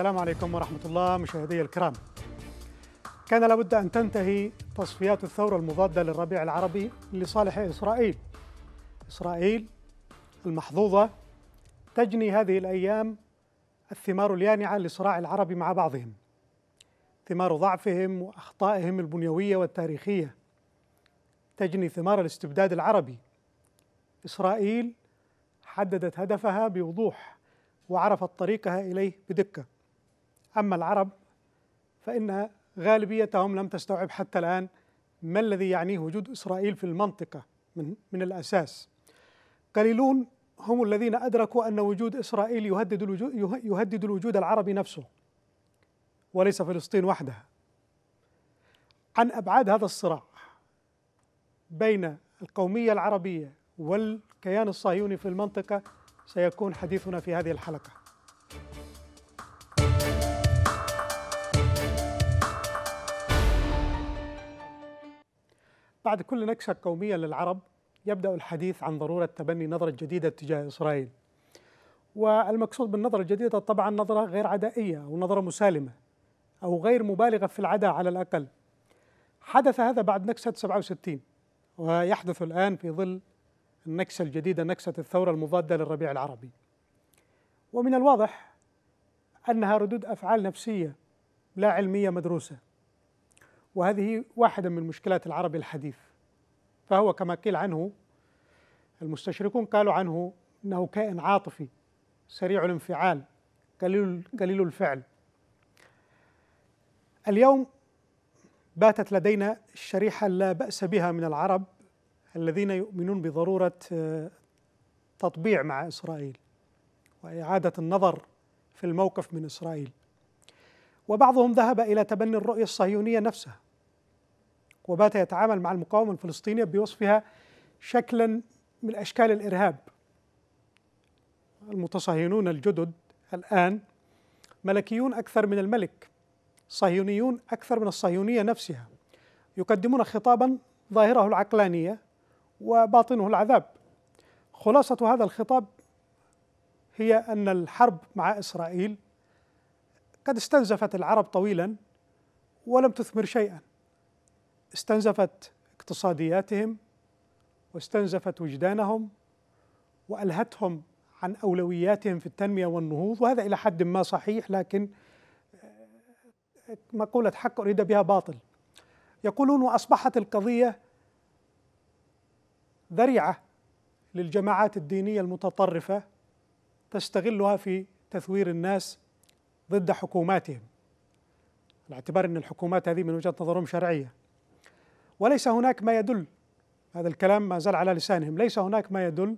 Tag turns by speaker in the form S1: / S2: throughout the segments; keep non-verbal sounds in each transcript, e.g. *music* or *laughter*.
S1: السلام عليكم ورحمة الله مشاهدي الكرام كان لابد أن تنتهي تصفيات الثورة المضادة للربيع العربي لصالح إسرائيل إسرائيل المحظوظة تجني هذه الأيام الثمار اليانعة لصراع العرب مع بعضهم ثمار ضعفهم وأخطائهم البنيوية والتاريخية تجني ثمار الاستبداد العربي إسرائيل حددت هدفها بوضوح وعرفت طريقها إليه بدقة أما العرب فإن غالبيتهم لم تستوعب حتى الآن ما الذي يعنيه وجود إسرائيل في المنطقة من, من الأساس قليلون هم الذين أدركوا أن وجود إسرائيل يهدد الوجود, يهدد الوجود العربي نفسه وليس فلسطين وحدها عن أبعاد هذا الصراع بين القومية العربية والكيان الصهيوني في المنطقة سيكون حديثنا في هذه الحلقة بعد كل نكسة قومية للعرب يبدأ الحديث عن ضرورة تبني نظرة جديدة تجاه إسرائيل والمقصود بالنظرة الجديدة طبعا نظرة غير عدائية أو نظرة مسالمة أو غير مبالغة في العداء على الأقل حدث هذا بعد نكسة 67 ويحدث الآن في ظل النكسة الجديدة نكسة الثورة المضادة للربيع العربي ومن الواضح أنها ردود أفعال نفسية لا علمية مدروسة وهذه واحدة من مشكلات العربي الحديث فهو كما قيل عنه المستشرقون قالوا عنه أنه كائن عاطفي سريع الانفعال قليل, قليل الفعل اليوم باتت لدينا الشريحة لا بأس بها من العرب الذين يؤمنون بضرورة آه، تطبيع مع إسرائيل وإعادة النظر في الموقف من إسرائيل وبعضهم ذهب إلى تبني الرؤية الصهيونية نفسها وبات يتعامل مع المقاومة الفلسطينية بوصفها شكلا من أشكال الإرهاب المتصهينون الجدد الآن ملكيون أكثر من الملك صهيونيون أكثر من الصهيونية نفسها يقدمون خطابا ظاهره العقلانية وباطنه العذاب خلاصة هذا الخطاب هي أن الحرب مع إسرائيل قد استنزفت العرب طويلا ولم تثمر شيئا استنزفت اقتصادياتهم واستنزفت وجدانهم والهتهم عن اولوياتهم في التنميه والنهوض وهذا الى حد ما صحيح لكن آه، مقوله حق اريد بها باطل يقولون واصبحت القضيه ذريعه للجماعات الدينيه المتطرفه تستغلها في تثوير الناس ضد حكوماتهم على اعتبار أن الحكومات هذه من وجهة نظرهم شرعية وليس هناك ما يدل هذا الكلام ما زال على لسانهم ليس هناك ما يدل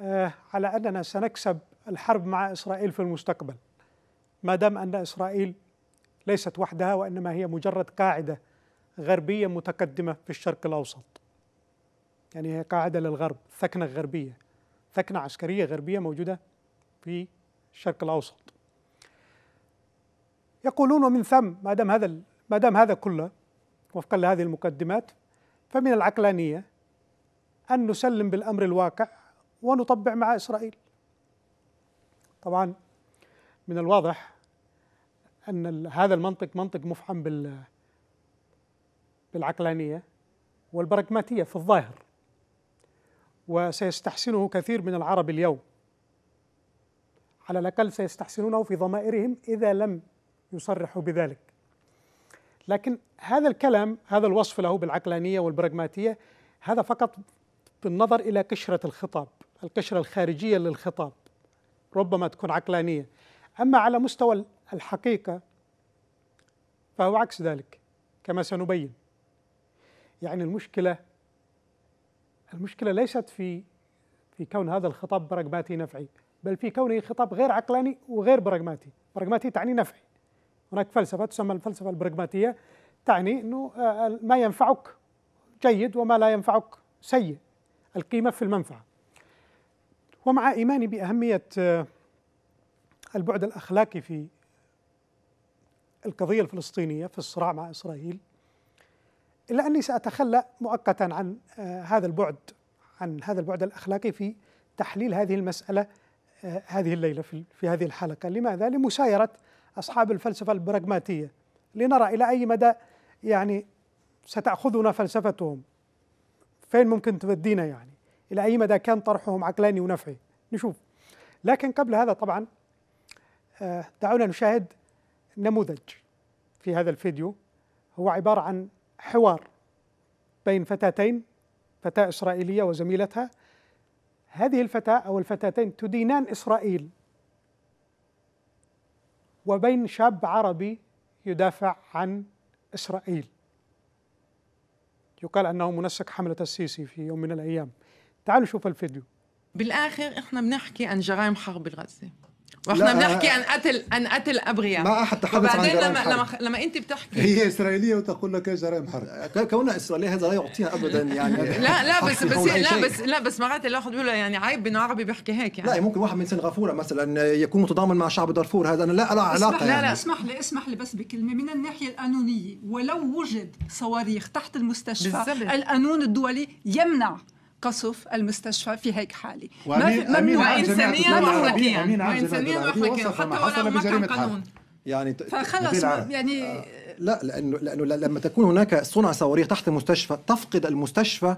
S1: آه، على أننا سنكسب الحرب مع إسرائيل في المستقبل ما دام أن إسرائيل ليست وحدها وإنما هي مجرد قاعدة غربية متقدمة في الشرق الأوسط يعني هي قاعدة للغرب ثكنة غربية ثكنة عسكرية غربية موجودة في الشرق الأوسط يقولون ومن ثم ما دام هذا ما دام هذا كله وفقا لهذه المقدمات فمن العقلانيه ان نسلم بالامر الواقع ونطبع مع اسرائيل. طبعا من الواضح ان هذا المنطق منطق مفعم بال بالعقلانيه والبراغماتيه في الظاهر وسيستحسنه كثير من العرب اليوم على الاقل سيستحسنونه في ضمائرهم اذا لم يصرح بذلك لكن هذا الكلام هذا الوصف له بالعقلانية والبراغماتية هذا فقط بالنظر إلى قشرة الخطاب القشرة الخارجية للخطاب ربما تكون عقلانية أما على مستوى الحقيقة فهو عكس ذلك كما سنبين يعني المشكلة المشكلة ليست في في كون هذا الخطاب براغماتي نفعي بل في كونه خطاب غير عقلاني وغير براغماتي براغماتي تعني نفعي هناك فلسفة تسمى الفلسفة البرغماتية تعني أنه آه، ما ينفعك جيد وما لا ينفعك سيء القيمة في المنفعة ومع إيماني بأهمية آه، البعد الأخلاقي في القضية الفلسطينية في الصراع مع إسرائيل إلا أني سأتخلى مؤقتا عن آه، هذا البعد عن هذا البعد الأخلاقي في تحليل هذه المسألة هذه الليلة في هذه الحلقة لماذا؟ لمسايرة أصحاب الفلسفة البراغماتية لنرى إلى أي مدى يعني ستأخذنا فلسفتهم فين ممكن تودينا يعني إلى أي مدى كان طرحهم عقلاني ونفعي نشوف لكن قبل هذا طبعا آه، دعونا نشاهد نموذج في هذا الفيديو هو عبارة عن حوار بين فتاتين فتاة إسرائيلية وزميلتها هذه الفتاة أو الفتاتين تدينان إسرائيل وبين شاب عربي يدافع عن إسرائيل يقال أنه منسق حملة السيسي في يوم من الأيام تعالوا شوف الفيديو بالآخر إحنا بنحكي عن جرائم حرب الغزه. واحنا بنحكي آه، عن قتل عن قتل ابرياء
S2: ما احد تحدث وبعدين عن
S1: لما لما لما انت بتحكي
S2: هي اسرائيليه وتقول لك إيه جرائم حرب كونها اسرائيليه هذا لا يعطيها ابدا يعني *laughs* لا لا بس بس لا بس
S1: لا بس مرات الواحد بيقول يعني عيب انه عربي بيحكي هيك يعني لا
S2: ممكن واحد من سنغافوره مثلا يكون متضامن مع شعب دارفور هذا انا لا ارى علاقه لا يعني. لا اسمح لي
S1: اسمح لي بس بكلمه من الناحيه القانونيه ولو وجد صواريخ تحت المستشفى القانون الدولي يمنع قصف المستشفى في هيك حاله ممنوع انسانيا واخلاقيا وانسانيا واخلاقيا حتى ولو ما كان قانون
S2: يعني فخلص يعني آه لا لانه لانه لما تكون هناك صنع صواريخ تحت المستشفى تفقد المستشفى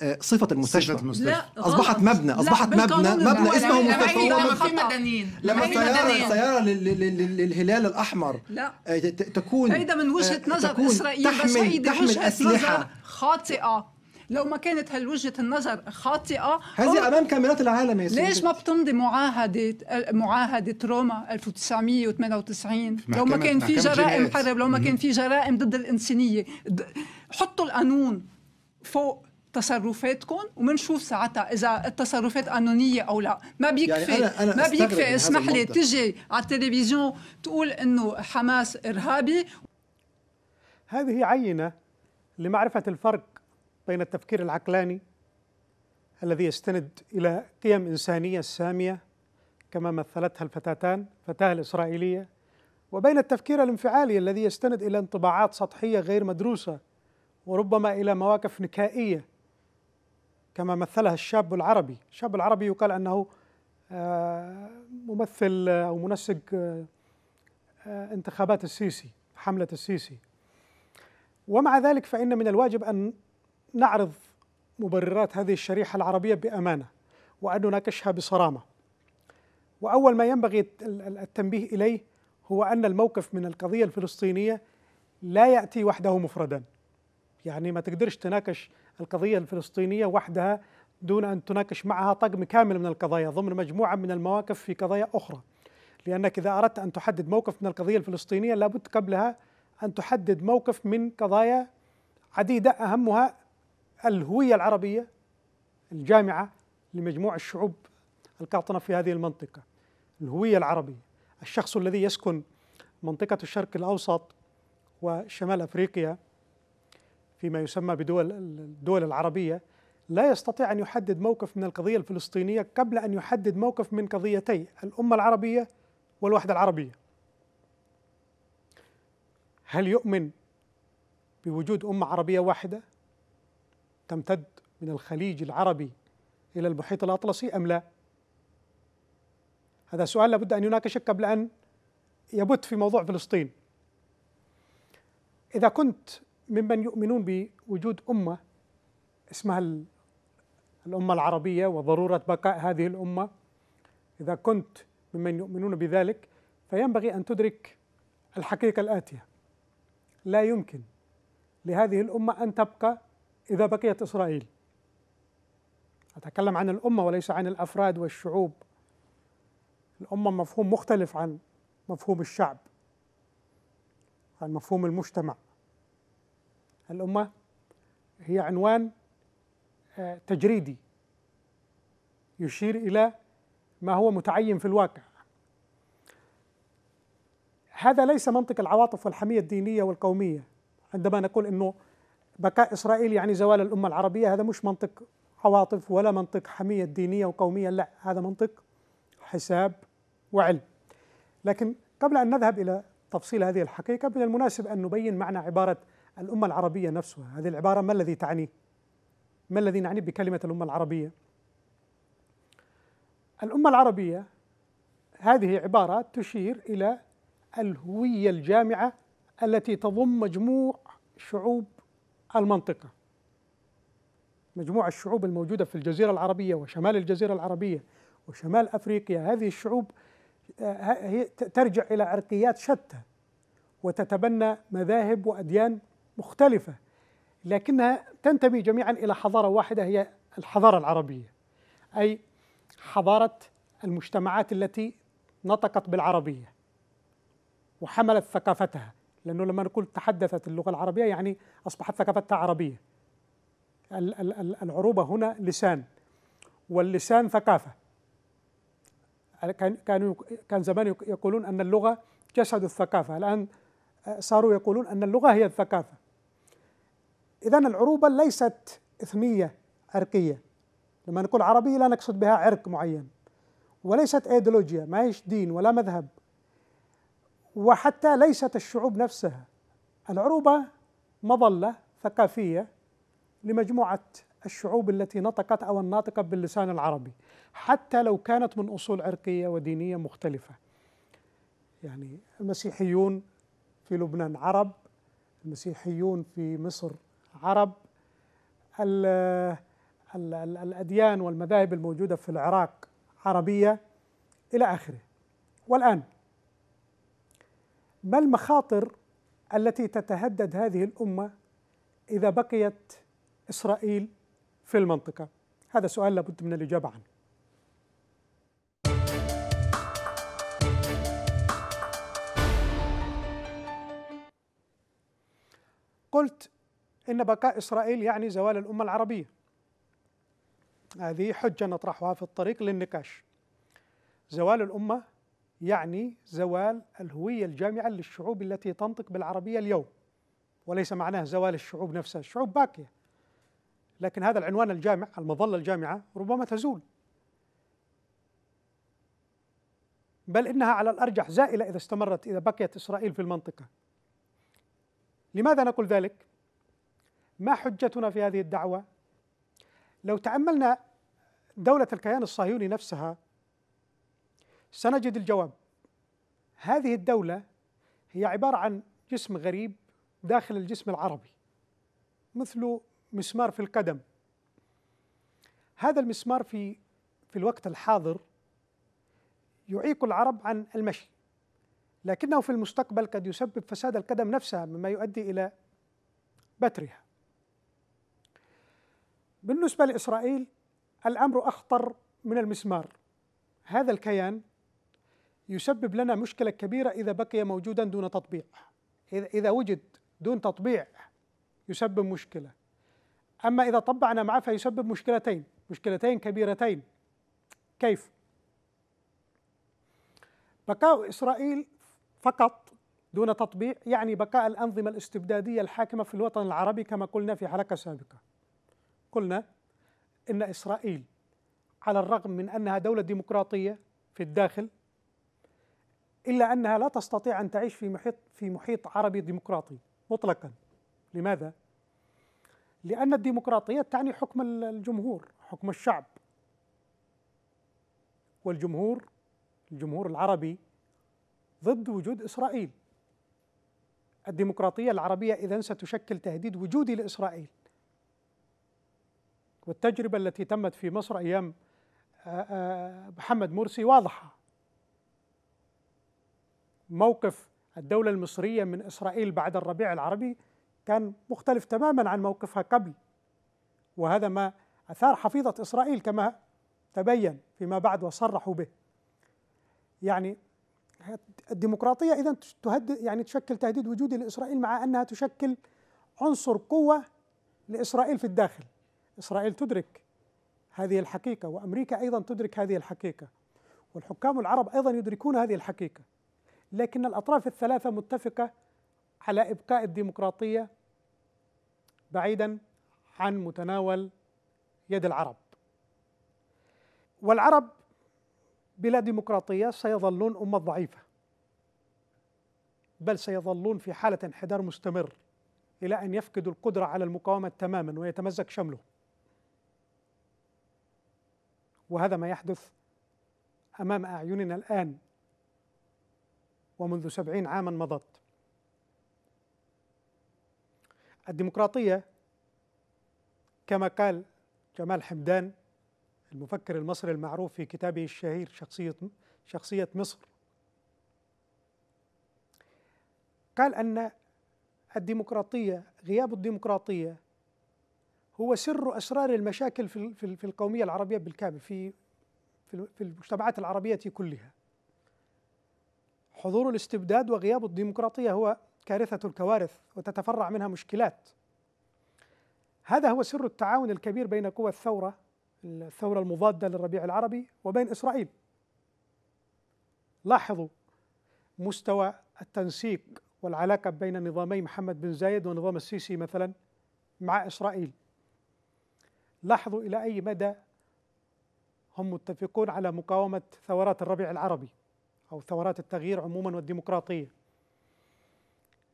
S2: آه، صفة المستشفى, صفة المستشفى. لا أصبحت مبنى أصبحت مبنى مبنى اسمه مستشفى لما في مدنيين لما سياره سيارة للهلال الأحمر لا آه، تكون هيدا من وجهة آه، نظر إسرائيل تحمل, تحمل أسلحة
S3: خاطئة لو ما كانت هالوجهه النظر خاطئه
S2: هذه امام كاميرات العالم يا سيدي ليش ما
S1: بتمضي معاهده معاهده روما 1998 لو ما كان في جرائم حرب لو ما كان في جرائم ضد الانسانيه حطوا القانون فوق تصرفاتكم ومنشوف ساعتها اذا التصرفات قانونيه او لا ما بيكفي يعني أنا أنا ما بيكفي اسمح لي تجي على التلفزيون تقول انه حماس ارهابي هذه عينه لمعرفه الفرق بين التفكير العقلاني الذي يستند إلى قيم إنسانية سامية كما مثلتها الفتاتان الفتاة الإسرائيلية وبين التفكير الانفعالي الذي يستند إلى انطباعات سطحية غير مدروسة وربما إلى مواقف نكائية كما مثلها الشاب العربي الشاب العربي يقال أنه آه، ممثل آه، أو منسق آه، انتخابات السيسي حملة السيسي ومع ذلك فإن من الواجب أن نعرض مبررات هذه الشريحة العربية بأمانة وأن نناقشها بصرامة وأول ما ينبغي التنبيه إليه هو أن الموقف من القضية الفلسطينية لا يأتي وحده مفردا يعني ما تقدرش تناقش القضية الفلسطينية وحدها دون أن تناقش معها طقم كامل من القضايا ضمن مجموعة من المواقف في قضايا أخرى لأنك إذا أردت أن تحدد موقف من القضية الفلسطينية لابد قبلها أن تحدد موقف من قضايا عديدة أهمها الهوية العربية الجامعة لمجموع الشعوب القاطنة في هذه المنطقة الهوية العربية الشخص الذي يسكن منطقة الشرق الأوسط وشمال أفريقيا فيما يسمى بدول الدول العربية لا يستطيع أن يحدد موقف من القضية الفلسطينية قبل أن يحدد موقف من قضيتي الأمة العربية والوحدة العربية هل يؤمن بوجود أمة عربية واحدة تمتد من الخليج العربي إلى المحيط الأطلسي أم لا؟ هذا سؤال لابد أن يناقش قبل أن يبت في موضوع فلسطين إذا كنت ممن يؤمنون بوجود أمة اسمها الأمة العربية وضرورة بقاء هذه الأمة إذا كنت ممن يؤمنون بذلك فينبغي أن تدرك الحقيقة الآتية لا يمكن لهذه الأمة أن تبقى إذا بقيت إسرائيل أتكلم عن الأمة وليس عن الأفراد والشعوب الأمة مفهوم مختلف عن مفهوم الشعب عن مفهوم المجتمع الأمة هي عنوان آه، تجريدي يشير إلى ما هو متعين في الواقع هذا ليس منطق العواطف والحمية الدينية والقومية عندما نقول أنه بقاء إسرائيل يعني زوال الأمة العربية هذا مش منطق عواطف ولا منطق حمية دينية وقومية لا هذا منطق حساب وعلم لكن قبل أن نذهب إلى تفصيل هذه الحقيقة من المناسب أن نبين معنى عبارة الأمة العربية نفسها هذه العبارة ما الذي تعنيه ما الذي نعني بكلمة الأمة العربية الأمة العربية هذه عبارة تشير إلى الهوية الجامعة التي تضم مجموع شعوب المنطقة مجموعة الشعوب الموجودة في الجزيرة العربية وشمال الجزيرة العربية وشمال أفريقيا هذه الشعوب آه، هي ترجع إلى عرقيات شتى وتتبنى مذاهب وأديان مختلفة لكنها تنتمي جميعا إلى حضارة واحدة هي الحضارة العربية أي حضارة المجتمعات التي نطقت بالعربية وحملت ثقافتها لأنه لما نقول تحدثت اللغة العربية يعني أصبحت ثقافتها عربية العروبة هنا لسان واللسان ثقافة كان كانوا كان زمان يقولون أن اللغة جسد الثقافة الآن آه، صاروا يقولون أن اللغة هي الثقافة إذا العروبة ليست إثنية عرقية لما نقول عربي لا نقصد بها عرق معين وليست ايديولوجيا ما هيش دين ولا مذهب وحتى ليست الشعوب نفسها العروبة مظلة ثقافية لمجموعة الشعوب التي نطقت أو الناطقة باللسان العربي حتى لو كانت من أصول عرقية ودينية مختلفة يعني المسيحيون في لبنان عرب المسيحيون في مصر عرب الـ الـ الـ الأديان والمذاهب الموجودة في العراق عربية إلى آخره والآن ما المخاطر التي تتهدد هذه الامه اذا بقيت اسرائيل في المنطقه هذا سؤال لابد من الاجابه عنه قلت ان بقاء اسرائيل يعني زوال الامه العربيه هذه حجه نطرحها في الطريق للنقاش زوال الامه يعني زوال الهوية الجامعة للشعوب التي تنطق بالعربية اليوم وليس معناه زوال الشعوب نفسها الشعوب باقية لكن هذا العنوان الجامع المظلة الجامعة ربما تزول بل إنها على الأرجح زائلة إذا استمرت إذا بقيت إسرائيل في المنطقة لماذا نقول ذلك؟ ما حجتنا في هذه الدعوة؟ لو تأملنا دولة الكيان الصهيوني نفسها سنجد الجواب هذه الدولة هي عبارة عن جسم غريب داخل الجسم العربي مثل مسمار في القدم هذا المسمار في في الوقت الحاضر يعيق العرب عن المشي لكنه في المستقبل قد يسبب فساد القدم نفسها مما يؤدي الى بترها بالنسبه لاسرائيل الامر اخطر من المسمار هذا الكيان يسبب لنا مشكلة كبيرة إذا بقي موجودا دون تطبيع إذا وجد دون تطبيع يسبب مشكلة أما إذا طبعنا معه فيسبب مشكلتين مشكلتين كبيرتين كيف؟ بقاء إسرائيل فقط دون تطبيع يعني بقاء الأنظمة الاستبدادية الحاكمة في الوطن العربي كما قلنا في حلقة سابقة قلنا إن إسرائيل على الرغم من أنها دولة ديمقراطية في الداخل إلا أنها لا تستطيع أن تعيش في محيط في محيط عربي ديمقراطي مطلقا لماذا؟ لأن الديمقراطية تعني حكم الجمهور حكم الشعب والجمهور الجمهور العربي ضد وجود إسرائيل الديمقراطية العربية إذا ستشكل تهديد وجودي لإسرائيل والتجربة التي تمت في مصر أيام آه، آه، محمد مرسي واضحة موقف الدولة المصرية من إسرائيل بعد الربيع العربي كان مختلف تماما عن موقفها قبل وهذا ما أثار حفيظة إسرائيل كما تبين فيما بعد وصرحوا به يعني الديمقراطية إذا تهدد يعني تشكل تهديد وجودي لإسرائيل مع أنها تشكل عنصر قوة لإسرائيل في الداخل إسرائيل تدرك هذه الحقيقة وأمريكا أيضا تدرك هذه الحقيقة والحكام العرب أيضا يدركون هذه الحقيقة لكن الأطراف الثلاثة متفقة على إبقاء الديمقراطية بعيدا عن متناول يد العرب والعرب بلا ديمقراطية سيظلون أمة ضعيفة بل سيظلون في حالة انحدار مستمر إلى أن يفقدوا القدرة على المقاومة تماما ويتمزق شمله وهذا ما يحدث أمام أعيننا الآن ومنذ سبعين عاما مضت الديمقراطية كما قال جمال حمدان المفكر المصري المعروف في كتابه الشهير شخصية شخصية مصر قال أن الديمقراطية غياب الديمقراطية هو سر أسرار المشاكل في في القومية العربية بالكامل في في المجتمعات العربية كلها حضور الاستبداد وغياب الديمقراطيه هو كارثه الكوارث وتتفرع منها مشكلات هذا هو سر التعاون الكبير بين قوى الثوره الثوره المضاده للربيع العربي وبين اسرائيل لاحظوا مستوى التنسيق والعلاقه بين نظامي محمد بن زايد ونظام السيسي مثلا مع اسرائيل لاحظوا الى اي مدى هم متفقون على مقاومه ثورات الربيع العربي أو ثورات التغيير عموما والديمقراطية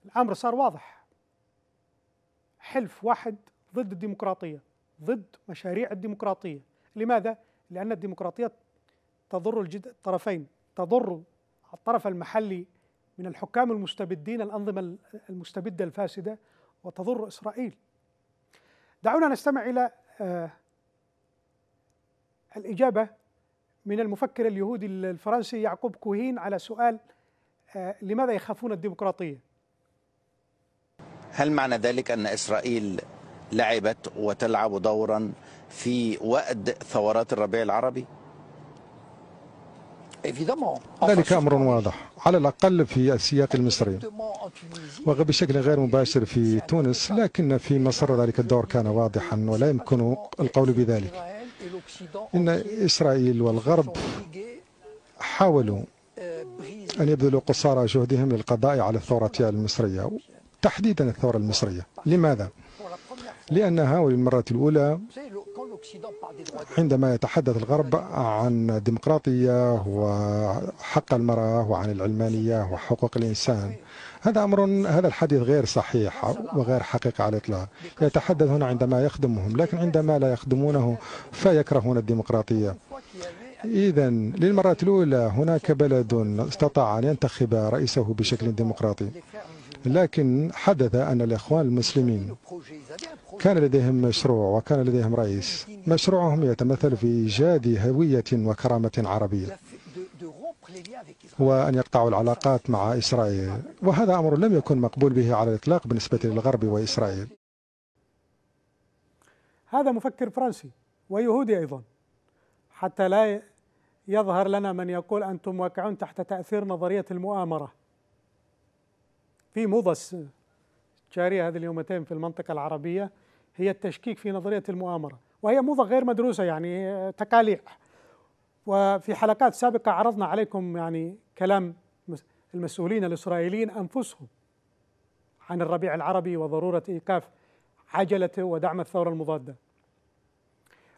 S1: الأمر صار واضح حلف واحد ضد الديمقراطية ضد مشاريع الديمقراطية لماذا؟ لأن الديمقراطية تضر الجد... الطرفين تضر الطرف المحلي من الحكام المستبدين الأنظمة المستبدة الفاسدة وتضر إسرائيل دعونا نستمع إلى آه، الإجابة من المفكر اليهودي الفرنسي يعقوب كوهين على سؤال آه، لماذا يخافون الديمقراطية؟
S3: هل معنى ذلك أن إسرائيل لعبت وتلعب دورا في وأد ثورات الربيع العربي؟
S2: ذلك أمر واضح على الأقل في السياق المصري وبشكل غير مباشر في تونس لكن في مصر ذلك الدور كان واضحا ولا يمكن القول بذلك إن إسرائيل والغرب حاولوا آه، أن يبذلوا قصارى جهدهم للقضاء على الثورة المصرية تحديدا الثورة المصرية لماذا؟ لأنها وللمرة الأولى عندما يتحدث الغرب عن ديمقراطية وحق المرأة وعن العلمانية وحقوق الإنسان هذا أمر هذا الحديث غير صحيح وغير حقيقي على الإطلاق يتحدث هنا عندما يخدمهم لكن عندما لا يخدمونه فيكرهون الديمقراطية إذا للمرة الأولى هناك بلد استطاع أن ينتخب رئيسه بشكل ديمقراطي لكن حدث أن الإخوان المسلمين كان لديهم مشروع وكان لديهم رئيس مشروعهم يتمثل في إيجاد هوية وكرامة عربية وأن يقطعوا العلاقات مع إسرائيل وهذا أمر لم يكن مقبول به على الإطلاق بالنسبة للغرب وإسرائيل
S1: هذا مفكر فرنسي ويهودي أيضا حتى لا يظهر لنا من يقول أنتم واقعون تحت تأثير نظرية المؤامرة في موضة جارية هذه اليومتين في المنطقة العربية هي التشكيك في نظرية المؤامرة وهي موضة غير مدروسة يعني تكاليع وفي حلقات سابقة عرضنا عليكم يعني كلام المسؤولين الإسرائيليين أنفسهم عن الربيع العربي وضرورة إيقاف عجلته ودعم الثورة المضادة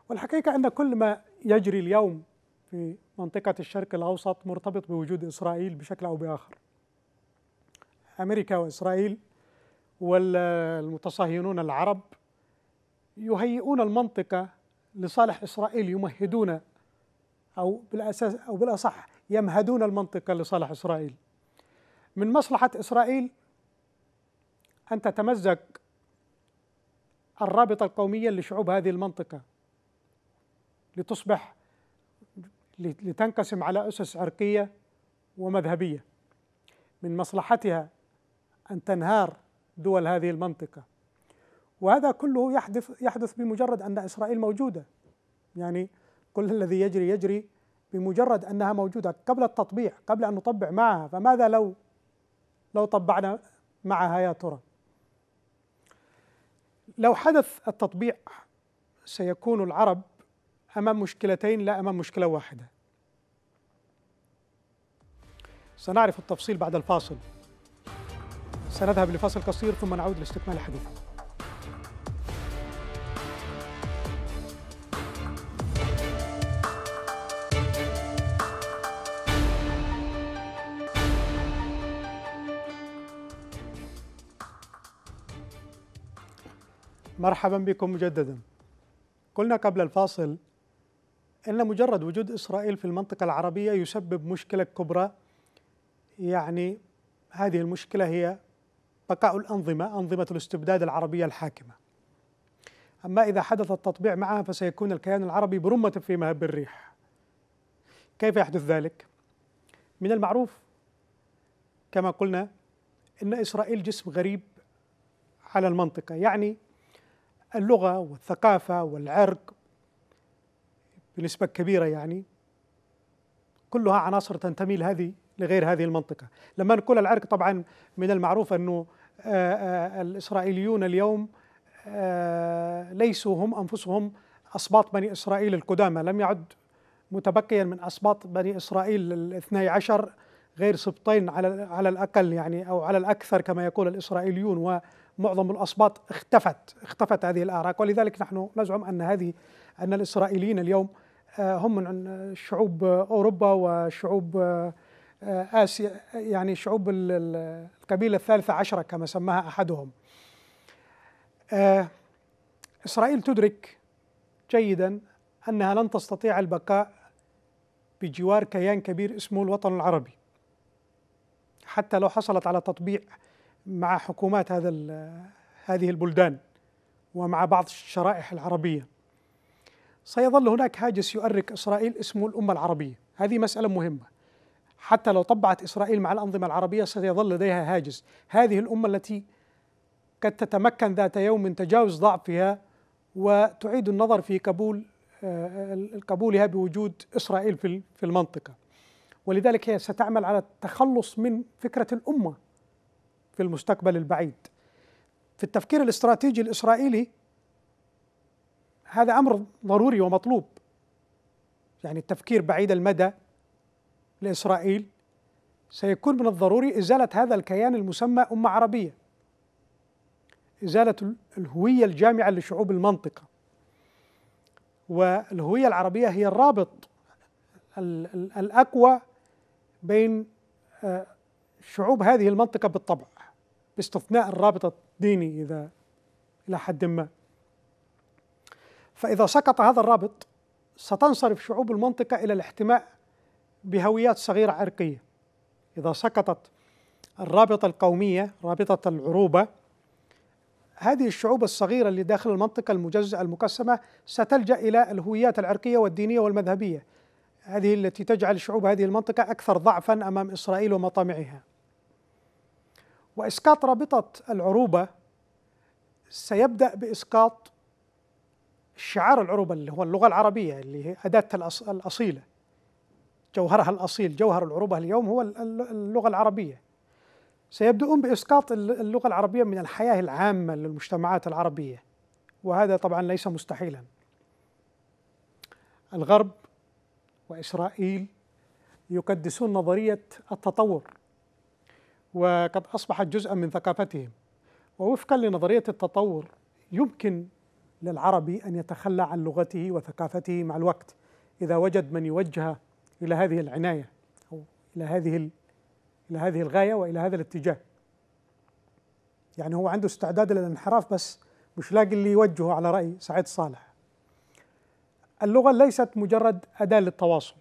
S1: والحقيقة أن كل ما يجري اليوم في منطقة الشرق الأوسط مرتبط بوجود إسرائيل بشكل أو بآخر أمريكا وإسرائيل والمتصهينون العرب يهيئون المنطقة لصالح إسرائيل يمهدون أو بالأساس أو بالأصح يمهدون المنطقة لصالح إسرائيل من مصلحة إسرائيل أن تتمزق الرابطة القومية لشعوب هذه المنطقة لتصبح لتنقسم على أسس عرقية ومذهبية من مصلحتها أن تنهار دول هذه المنطقة وهذا كله يحدث يحدث بمجرد أن إسرائيل موجودة يعني كل الذي يجري يجري بمجرد انها موجوده قبل التطبيع قبل ان نطبع معها فماذا لو لو طبعنا معها يا ترى لو حدث التطبيع سيكون العرب امام مشكلتين لا امام مشكله واحده سنعرف التفصيل بعد الفاصل سنذهب لفاصل قصير ثم نعود لاستكمال الحديث مرحبا بكم مجددا قلنا قبل الفاصل ان مجرد وجود اسرائيل في المنطقه العربيه يسبب مشكله كبرى يعني هذه المشكله هي بقاء الانظمه انظمه الاستبداد العربيه الحاكمه اما اذا حدث التطبيع معها فسيكون الكيان العربي برمه في مهب الريح كيف يحدث ذلك من المعروف كما قلنا ان اسرائيل جسم غريب على المنطقه يعني اللغة والثقافة والعرق بنسبة كبيرة يعني كلها عناصر تنتمي لهذه لغير هذه المنطقة لما نقول العرق طبعا من المعروف أنه آه، آه، الإسرائيليون اليوم آه، ليسوا هم أنفسهم أسباط بني إسرائيل القدامى لم يعد متبقيا من أسباط بني إسرائيل الاثني عشر غير سبطين على على الأقل يعني أو على الأكثر كما يقول الإسرائيليون معظم الأصباط اختفت اختفت هذه الآراك ولذلك نحن نزعم أن هذه أن الإسرائيليين اليوم آه، هم من آه، شعوب أوروبا وشعوب آه، آسيا يعني شعوب القبيلة الثالثة عشرة كما سماها أحدهم إسرائيل تدرك جيدا أنها لن تستطيع البقاء بجوار كيان كبير اسمه الوطن العربي حتى لو حصلت على تطبيع مع حكومات هذا هذه البلدان ومع بعض الشرائح العربيه سيظل هناك هاجس يؤرك اسرائيل اسمه الامه العربيه هذه مساله مهمه حتى لو طبعت اسرائيل مع الانظمه العربيه سيظل لديها هاجس هذه الامه التي قد تتمكن ذات يوم من تجاوز ضعفها وتعيد النظر في قبول آه، قبولها بوجود اسرائيل في المنطقه ولذلك هي ستعمل على التخلص من فكره الامه في المستقبل البعيد في التفكير الاستراتيجي الاسرائيلي هذا امر ضروري ومطلوب يعني التفكير بعيد المدى لاسرائيل سيكون من الضروري ازاله هذا الكيان المسمى امه عربيه ازاله الهويه الجامعه لشعوب المنطقه والهويه العربيه هي الرابط الاقوى بين آه، شعوب هذه المنطقه بالطبع باستثناء الرابط الديني إذا إلى حد ما فإذا سقط هذا الرابط ستنصرف شعوب المنطقة إلى الاحتماء بهويات صغيرة عرقية إذا سقطت الرابطة القومية رابطة العروبة هذه الشعوب الصغيرة اللي داخل المنطقة المجزأة المقسمة ستلجأ إلى الهويات العرقية والدينية والمذهبية هذه التي تجعل شعوب هذه المنطقة أكثر ضعفا أمام إسرائيل ومطامعها وإسقاط رابطة العروبة سيبدأ بإسقاط شعار العروبة اللي هو اللغة العربية اللي هي أداة الأصيلة جوهرها الأصيل جوهر العروبة اليوم هو اللغة العربية سيبدؤون بإسقاط اللغة العربية من الحياة العامة للمجتمعات العربية وهذا طبعا ليس مستحيلا الغرب وإسرائيل يقدسون نظرية التطور وقد أصبحت جزءا من ثقافتهم ووفقا لنظرية التطور يمكن للعربي أن يتخلى عن لغته وثقافته مع الوقت إذا وجد من يوجه إلى هذه العناية أو إلى هذه إلى هذه الغاية وإلى هذا الاتجاه يعني هو عنده استعداد للانحراف بس مش لاقي اللي يوجهه على رأي سعيد صالح اللغة ليست مجرد أداة للتواصل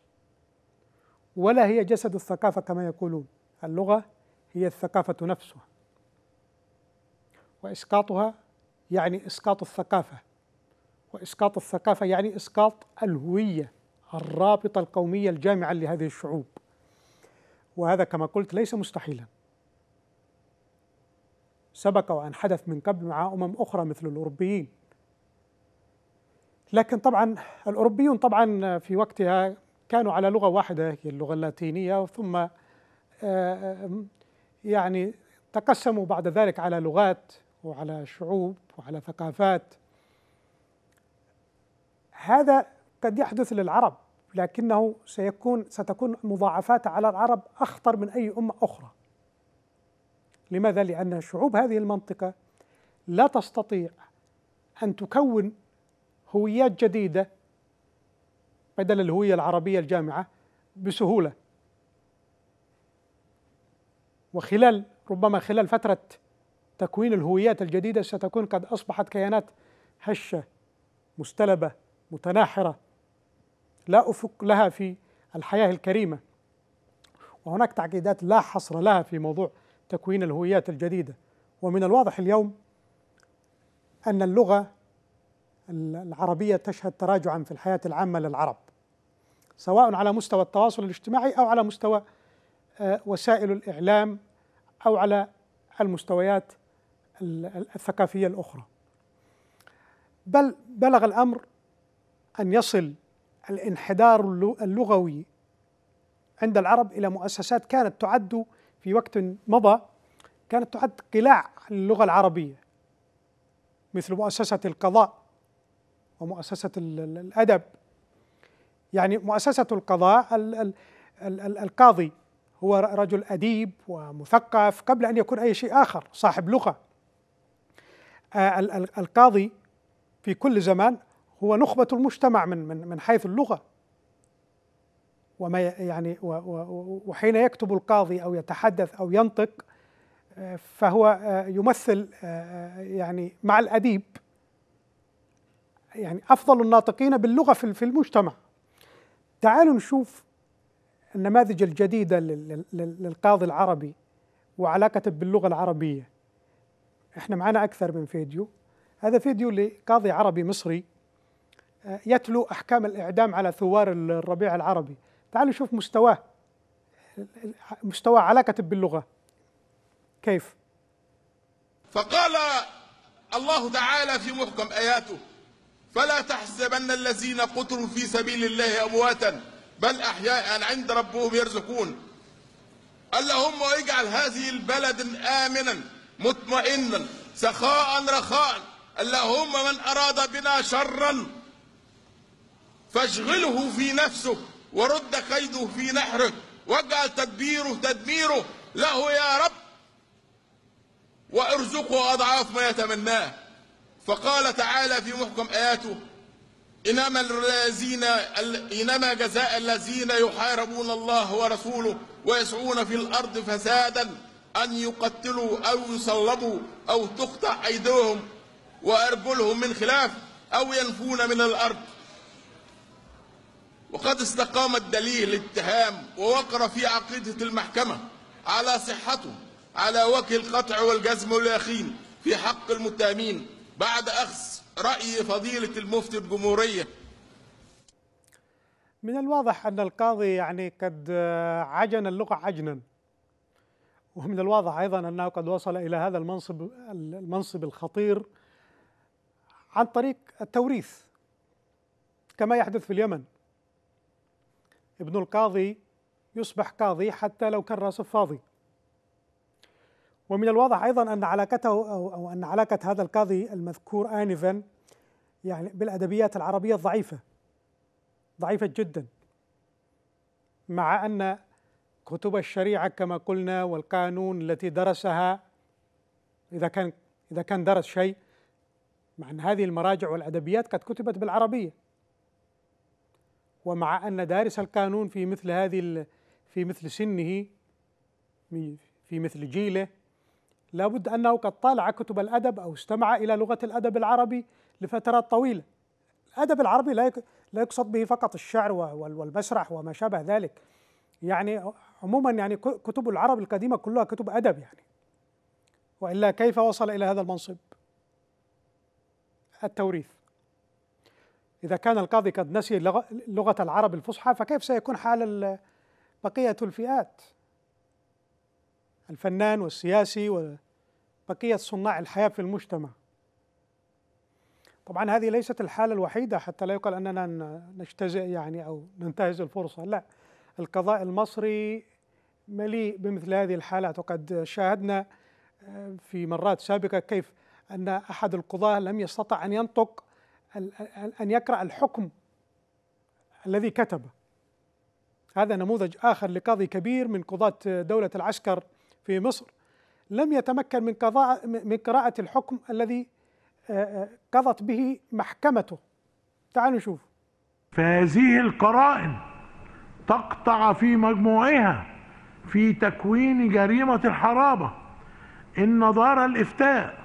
S1: ولا هي جسد الثقافة كما يقولون اللغة هي الثقافة نفسها وإسقاطها يعني إسقاط الثقافة وإسقاط الثقافة يعني إسقاط الهوية الرابطة القومية الجامعة لهذه الشعوب وهذا كما قلت ليس مستحيلا سبق وأن حدث من قبل مع أمم أخرى مثل الأوروبيين لكن طبعا الأوروبيون طبعا في وقتها كانوا على لغة واحدة هي اللغة اللاتينية ثم آه، آه، يعني تقسموا بعد ذلك على لغات وعلى شعوب وعلى ثقافات هذا قد يحدث للعرب لكنه سيكون ستكون مضاعفات على العرب أخطر من أي أمة أخرى لماذا؟ لأن شعوب هذه المنطقة لا تستطيع أن تكون هويات جديدة بدل الهوية العربية الجامعة بسهولة وخلال ربما خلال فترة تكوين الهويات الجديدة ستكون قد أصبحت كيانات هشة مستلبة متناحرة لا أفق لها في الحياة الكريمة وهناك تعقيدات لا حصر لها في موضوع تكوين الهويات الجديدة ومن الواضح اليوم أن اللغة العربية تشهد تراجعا في الحياة العامة للعرب سواء على مستوى التواصل الاجتماعي أو على مستوى آه، وسائل الإعلام أو على المستويات الثقافية الأخرى بل بلغ الأمر أن يصل الانحدار اللغوي عند العرب إلى مؤسسات كانت تعد في وقت مضى كانت تعد قلاع للغة العربية مثل مؤسسة القضاء ومؤسسة الأدب يعني مؤسسة القضاء القاضي هو رجل أديب ومثقف قبل أن يكون أي شيء آخر صاحب لغة آه، القاضي في كل زمان هو نخبة المجتمع من من من حيث اللغة وما يعني وحين يكتب القاضي أو يتحدث أو ينطق آه، فهو آه، يمثل يعني مع الأديب يعني أفضل الناطقين باللغة في المجتمع تعالوا نشوف النماذج الجديدة للقاضي العربي وعلاقته باللغة العربية احنا معنا أكثر من فيديو هذا فيديو لقاضي عربي مصري آه، يتلو أحكام الإعدام على ثوار الربيع العربي تعالوا نشوف مستواه مستوى علاقته باللغة كيف
S3: فقال الله تعالى في محكم آياته فلا تحسبن الذين قتلوا في سبيل الله أمواتا بل أحياء عند ربهم يرزقون اللهم اجعل هذه البلد آمنا مطمئنا سخاء رخاء اللهم من أراد بنا شرا فاشغله في نفسه ورد كيده في نحره واجعل تدبيره تدميره له يا رب وارزقه أضعاف ما يتمناه فقال تعالى في محكم آياته إنما الذين إنما جزاء الذين يحاربون الله ورسوله ويسعون في الأرض فسادا أن يقتلوا أو يصلبوا أو تقطع أيديهم وأرجلهم من خلاف أو ينفون من الأرض وقد استقام الدليل الاتهام ووقر في عقيدة المحكمة على صحته على وجه القطع والجزم واليقين في حق المتهمين بعد أخذ رأي فضيلة المفتي الجمهورية
S1: من الواضح أن القاضي يعني قد عجن اللغة عجنا ومن الواضح أيضا أنه قد وصل إلى هذا المنصب المنصب الخطير عن طريق التوريث كما يحدث في اليمن ابن القاضي يصبح قاضي حتى لو كان راسه فاضي ومن الواضح أيضا أن علاقته أو أن علاقة هذا القاضي المذكور آنفا يعني بالأدبيات العربية ضعيفة ضعيفة جدا مع أن كتب الشريعة كما قلنا والقانون التي درسها إذا كان إذا كان درس شيء مع أن هذه المراجع والأدبيات قد كتبت بالعربية ومع أن دارس القانون في مثل هذه في مثل سنه في مثل جيله لابد أنه قد طالع كتب الأدب أو استمع إلى لغة الأدب العربي لفترات طويلة الأدب العربي لا لا يقصد به فقط الشعر والمسرح وما شابه ذلك يعني عموما يعني كتب العرب القديمة كلها كتب أدب يعني وإلا كيف وصل إلى هذا المنصب التوريث إذا كان القاضي قد نسي لغة العرب الفصحى فكيف سيكون حال بقية الفئات الفنان والسياسي وبقية صناع الحياة في المجتمع طبعا هذه ليست الحالة الوحيدة حتى لا يقال أننا نجتزئ يعني أو ننتهز الفرصة لا القضاء المصري مليء بمثل هذه الحالات وقد شاهدنا آه، في مرات سابقة كيف أن أحد القضاة لم يستطع أن ينطق أن يقرأ الحكم الذي كتبه هذا نموذج آخر لقاضي كبير من قضاة دولة العسكر في مصر لم يتمكن من قضاء من قراءة الحكم الذي آه، آه، قضت به محكمته تعالوا نشوف
S3: فهذه القرائن تقطع في مجموعها في تكوين جريمة الحرابة إن دار الإفتاء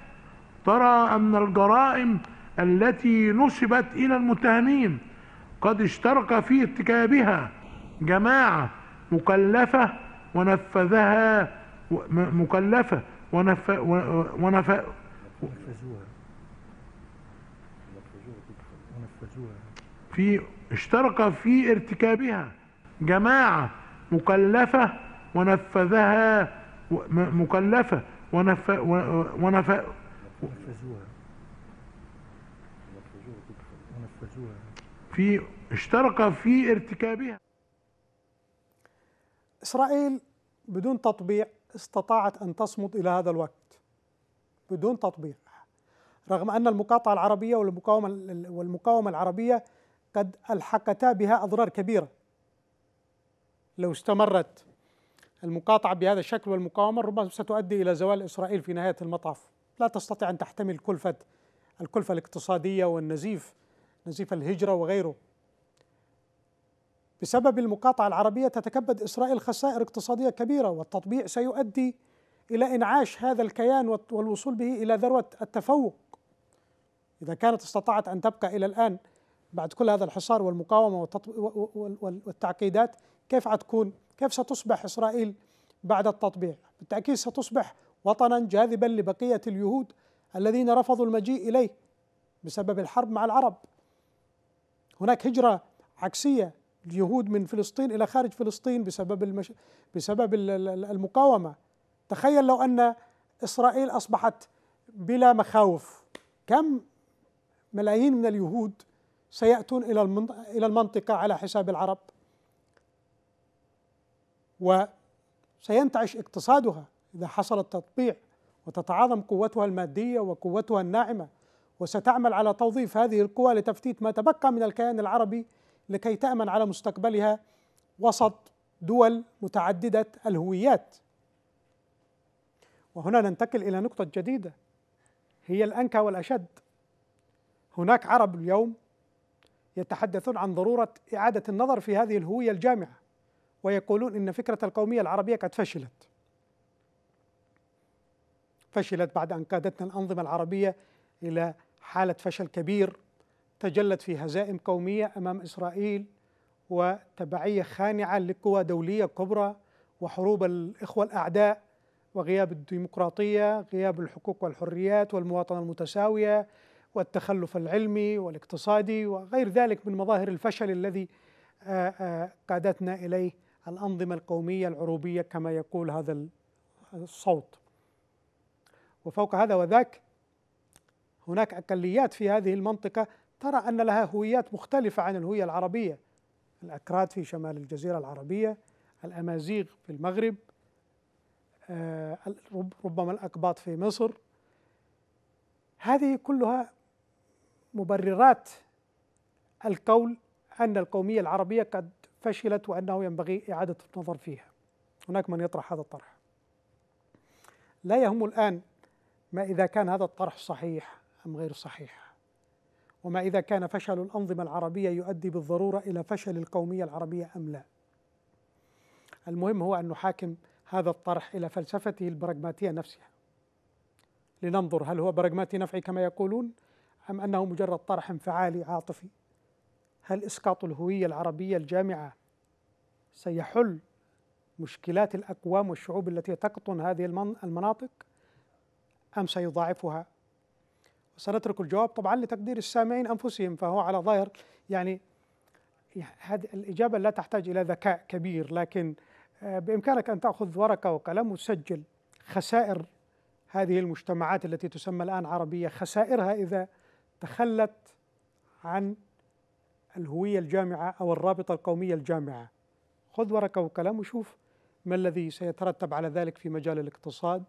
S3: ترى أن الجرائم التي نسبت إلى المتهمين قد اشترك في ارتكابها جماعة مكلفة ونفذها مكلفة ونف... ونف... ونفذوها في اشترك في ارتكابها جماعة مكلفة ونفذها مكلفة ونف... ونف...
S2: ونفذوها
S1: في اشترك في ارتكابها إسرائيل بدون تطبيع استطاعت أن تصمد إلى هذا الوقت بدون تطبيق رغم أن المقاطعة العربية والمقاومة, والمقاومة العربية قد ألحقتا بها أضرار كبيرة لو استمرت المقاطعة بهذا الشكل والمقاومة ربما ستؤدي إلى زوال إسرائيل في نهاية المطاف لا تستطيع أن تحتمل كلفة الكلفة الاقتصادية والنزيف نزيف الهجرة وغيره بسبب المقاطعة العربية تتكبد إسرائيل خسائر اقتصادية كبيرة والتطبيع سيؤدي إلى إنعاش هذا الكيان والوصول به إلى ذروة التفوق إذا كانت استطاعت أن تبقى إلى الآن بعد كل هذا الحصار والمقاومة والتعقيدات كيف ستكون كيف ستصبح إسرائيل بعد التطبيع بالتأكيد ستصبح وطنا جاذبا لبقية اليهود الذين رفضوا المجيء إليه بسبب الحرب مع العرب هناك هجرة عكسية اليهود من فلسطين إلى خارج فلسطين بسبب المش... بسبب المقاومة تخيل لو أن إسرائيل أصبحت بلا مخاوف كم ملايين من اليهود سيأتون إلى إلى المنطقة على حساب العرب وسينتعش اقتصادها إذا حصل التطبيع وتتعاظم قوتها المادية وقوتها الناعمة وستعمل على توظيف هذه القوى لتفتيت ما تبقى من الكيان العربي لكي تامن على مستقبلها وسط دول متعدده الهويات وهنا ننتقل الى نقطه جديده هي الانكى والاشد هناك عرب اليوم يتحدثون عن ضروره اعاده النظر في هذه الهويه الجامعه ويقولون ان فكره القوميه العربيه قد فشلت فشلت بعد ان قادتنا الانظمه العربيه الى حاله فشل كبير تجلت في هزائم قومية أمام إسرائيل وتبعية خانعة لقوى دولية كبرى وحروب الإخوة الأعداء وغياب الديمقراطية غياب الحقوق والحريات والمواطنة المتساوية والتخلف العلمي والاقتصادي وغير ذلك من مظاهر الفشل الذي آه، آه، قادتنا إليه الأنظمة القومية العروبية كما يقول هذا الصوت وفوق هذا وذاك هناك أقليات في هذه المنطقة ترى أن لها هويات مختلفة عن الهوية العربية الأكراد في شمال الجزيرة العربية الأمازيغ في المغرب آه، ربما الأقباط في مصر هذه كلها مبررات القول أن القومية العربية قد فشلت وأنه ينبغي إعادة النظر فيها هناك من يطرح هذا الطرح لا يهم الآن ما إذا كان هذا الطرح صحيح أم غير صحيح وما إذا كان فشل الأنظمة العربية يؤدي بالضرورة إلى فشل القومية العربية أم لا المهم هو أن نحاكم هذا الطرح إلى فلسفته البراغماتية نفسها لننظر هل هو براغماتي نفعي كما يقولون أم أنه مجرد طرح انفعالي عاطفي هل إسقاط الهوية العربية الجامعة سيحل مشكلات الأقوام والشعوب التي تقطن هذه المناطق أم سيضاعفها سنترك الجواب طبعا لتقدير السامعين انفسهم فهو على ظاهر يعني هذه الاجابه لا تحتاج الى ذكاء كبير لكن آه، بامكانك ان تاخذ ورقه وقلم وتسجل خسائر هذه المجتمعات التي تسمى الان عربيه خسائرها اذا تخلت عن الهويه الجامعه او الرابطه القوميه الجامعه خذ ورقه وقلم وشوف ما الذي سيترتب على ذلك في مجال الاقتصاد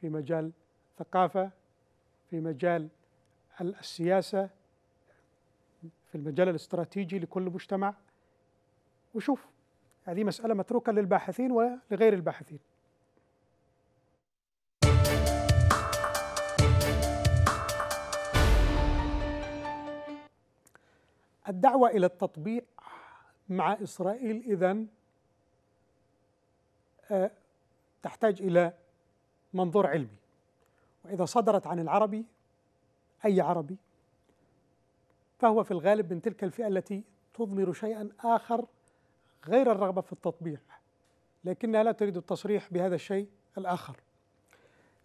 S1: في مجال الثقافه في مجال السياسة في المجال الاستراتيجي لكل مجتمع وشوف هذه مسألة متروكة للباحثين ولغير الباحثين الدعوة إلى التطبيع مع إسرائيل إذن آه، تحتاج إلى منظور علمي وإذا صدرت عن العربي أي عربي فهو في الغالب من تلك الفئة التي تضمر شيئا آخر غير الرغبة في التطبيع لكنها لا تريد التصريح بهذا الشيء الآخر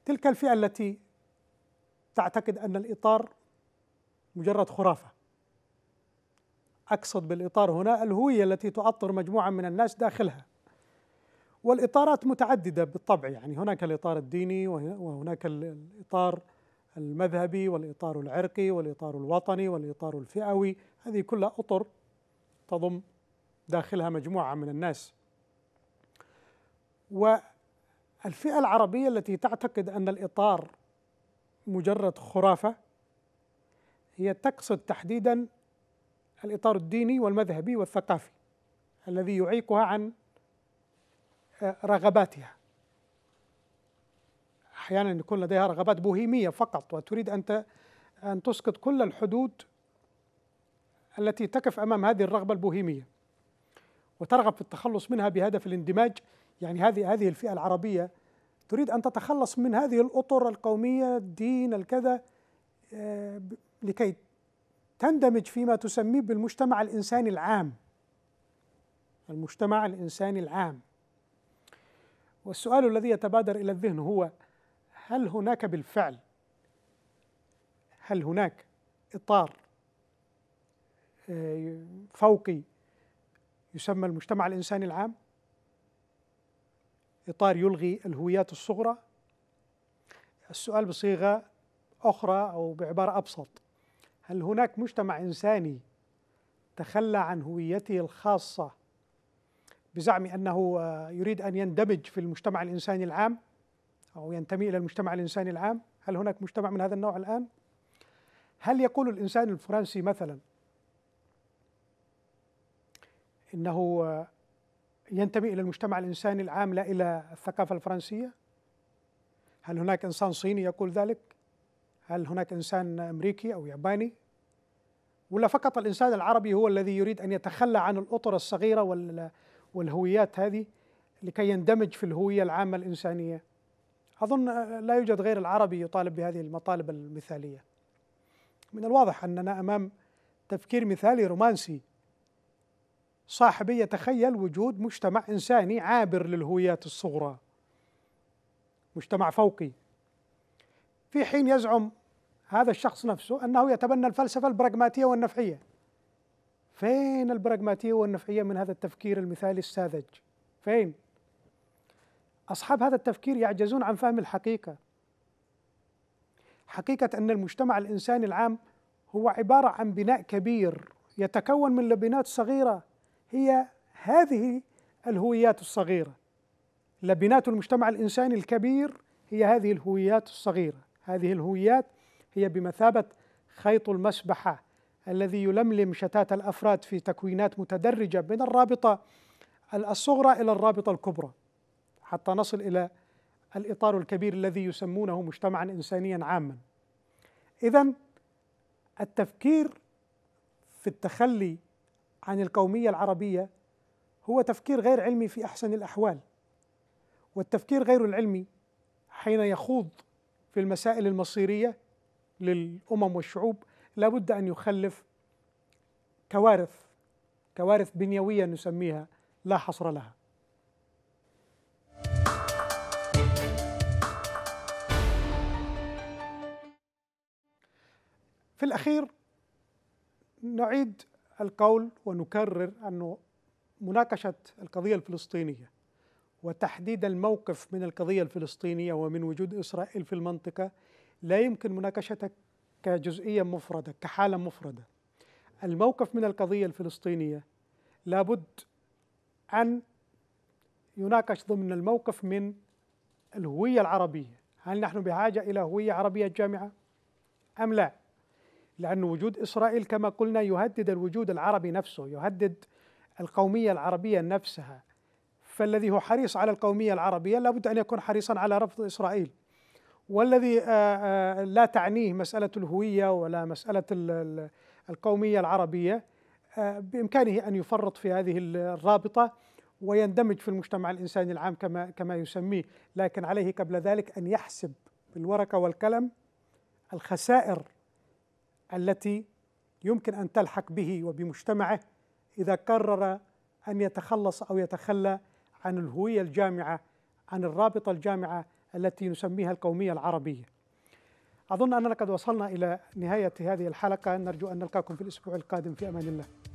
S1: تلك الفئة التي تعتقد أن الإطار مجرد خرافة أقصد بالإطار هنا الهوية التي تعطر مجموعة من الناس داخلها والإطارات متعددة بالطبع يعني هناك الإطار الديني وهناك الإطار المذهبي والإطار العرقي والإطار الوطني والإطار الفئوي هذه كلها أطر تضم داخلها مجموعة من الناس والفئة العربية التي تعتقد أن الإطار مجرد خرافة هي تقصد تحديدا الإطار الديني والمذهبي والثقافي الذي يعيقها عن رغباتها احيانا يكون لديها رغبات بوهيميه فقط وتريد ان ان تسقط كل الحدود التي تقف امام هذه الرغبه البوهيميه وترغب في التخلص منها بهدف الاندماج يعني هذه هذه الفئه العربيه تريد ان تتخلص من هذه الاطر القوميه الدين الكذا آه، لكي تندمج فيما تسميه بالمجتمع الانساني العام المجتمع الانساني العام والسؤال الذي يتبادر الى الذهن هو هل هناك بالفعل هل هناك اطار آه، فوقي يسمى المجتمع الانساني العام اطار يلغي الهويات الصغرى السؤال بصيغه اخرى او بعباره ابسط هل هناك مجتمع انساني تخلى عن هويته الخاصه بزعم انه آه، يريد ان يندمج في المجتمع الانساني العام او ينتمي الى المجتمع الانساني العام، هل هناك مجتمع من هذا النوع الان؟ هل يقول الانسان الفرنسي مثلا انه آه، ينتمي الى المجتمع الانساني العام لا الى الثقافه الفرنسيه؟ هل هناك انسان صيني يقول ذلك؟ هل هناك انسان امريكي او ياباني؟ ولا فقط الانسان العربي هو الذي يريد ان يتخلى عن الاطر الصغيره وال والهويات هذه لكي يندمج في الهوية العامة الإنسانية أظن لا يوجد غير العربي يطالب بهذه المطالب المثالية من الواضح أننا أمام تفكير مثالي رومانسي صاحبي يتخيل وجود مجتمع إنساني عابر للهويات الصغرى مجتمع فوقي في حين يزعم هذا الشخص نفسه أنه يتبنى الفلسفة البراغماتية والنفعية فين البراغماتية والنفعية من هذا التفكير المثالي الساذج فين أصحاب هذا التفكير يعجزون عن فهم الحقيقة حقيقة أن المجتمع الإنساني العام هو عبارة عن بناء كبير يتكون من لبنات صغيرة هي هذه الهويات الصغيرة لبنات المجتمع الإنساني الكبير هي هذه الهويات الصغيرة هذه الهويات هي بمثابة خيط المسبحة الذي يلملم شتات الافراد في تكوينات متدرجه من الرابطه الصغرى الى الرابطه الكبرى حتى نصل الى الاطار الكبير الذي يسمونه مجتمعا انسانيا عاما. اذا التفكير في التخلي عن القوميه العربيه هو تفكير غير علمي في احسن الاحوال. والتفكير غير العلمي حين يخوض في المسائل المصيريه للامم والشعوب لابد أن يخلف كوارث كوارث بنيوية نسميها لا حصر لها في الأخير نعيد القول ونكرر أن مناقشة القضية الفلسطينية وتحديد الموقف من القضية الفلسطينية ومن وجود إسرائيل في المنطقة لا يمكن مناقشتها كجزئية مفردة كحالة مفردة الموقف من القضية الفلسطينية لابد أن يناقش ضمن الموقف من الهوية العربية هل نحن بحاجة إلى هوية عربية جامعة أم لا لأن وجود إسرائيل كما قلنا يهدد الوجود العربي نفسه يهدد القومية العربية نفسها فالذي هو حريص على القومية العربية لابد أن يكون حريصا على رفض إسرائيل والذي آه، آه، لا تعنيه مسألة الهوية ولا مسألة القومية العربية آه، بإمكانه أن يفرط في هذه الرابطة ويندمج في المجتمع الإنساني العام كما كما يسميه، لكن عليه قبل ذلك أن يحسب بالورقة والقلم الخسائر التي يمكن أن تلحق به وبمجتمعه إذا قرر أن يتخلص أو يتخلى عن الهوية الجامعة عن الرابطة الجامعة التي نسميها القومية العربية أظن أننا قد وصلنا إلى نهاية هذه الحلقة نرجو أن نلقاكم في الأسبوع القادم في أمان الله